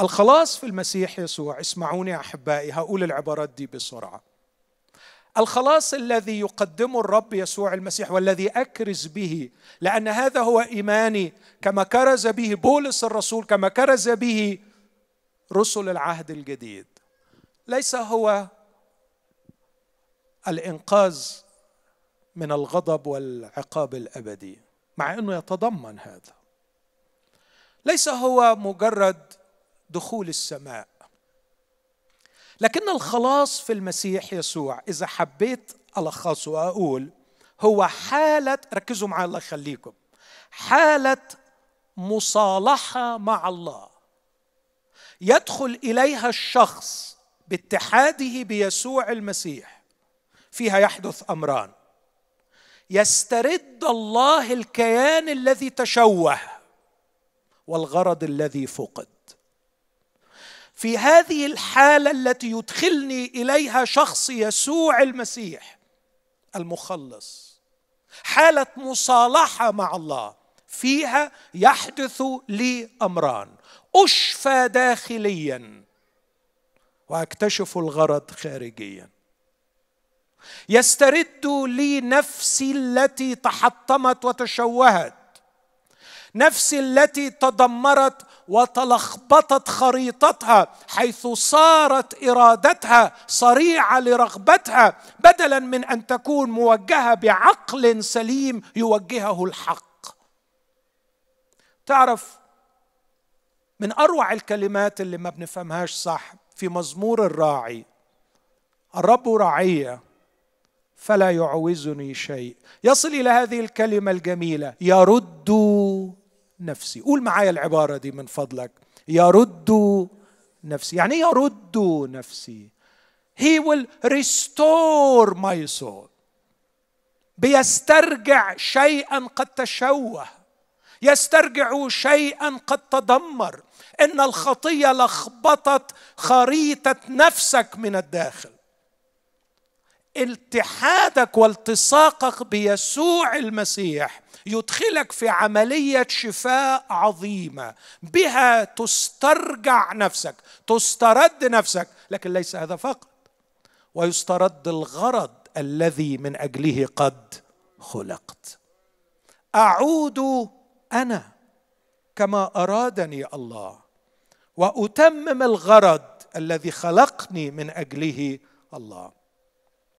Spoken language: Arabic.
الخلاص في المسيح يسوع اسمعوني احبائي هقول العبارات دي بسرعه الخلاص الذي يقدمه الرب يسوع المسيح والذي اكرز به لان هذا هو ايماني كما كرز به بولس الرسول كما كرز به رسل العهد الجديد ليس هو الانقاذ من الغضب والعقاب الابدي مع انه يتضمن هذا ليس هو مجرد دخول السماء لكن الخلاص في المسيح يسوع اذا حبيت الخصه واقول هو حاله ركزوا معايا الله يخليكم حاله مصالحه مع الله يدخل اليها الشخص باتحاده بيسوع المسيح فيها يحدث امران يسترد الله الكيان الذي تشوه والغرض الذي فقد في هذه الحاله التي يدخلني اليها شخص يسوع المسيح المخلص حاله مصالحه مع الله فيها يحدث لي امران اشفى داخليا واكتشف الغرض خارجيا يسترد لي نفسي التي تحطمت وتشوهت نفسي التي تدمرت وتلخبطت خريطتها حيث صارت ارادتها صريعه لرغبتها بدلا من ان تكون موجهه بعقل سليم يوجهه الحق تعرف من اروع الكلمات اللي ما بنفهمهاش صح في مزمور الراعي الرب رعيه فلا يعوزني شيء يصل الى هذه الكلمه الجميله يرد نفسي قول معايا العبارة دي من فضلك يرد نفسي يعني إيه يرد نفسي He will restore my soul بيسترجع شيئا قد تشوه يسترجع شيئا قد تدمر ان الخطيه لخبطت خريطه نفسك من الداخل التحادك والتصاقك بيسوع المسيح يدخلك في عملية شفاء عظيمة بها تسترجع نفسك تسترد نفسك لكن ليس هذا فقط ويسترد الغرض الذي من أجله قد خلقت أعود أنا كما أرادني الله وأتمم الغرض الذي خلقني من أجله الله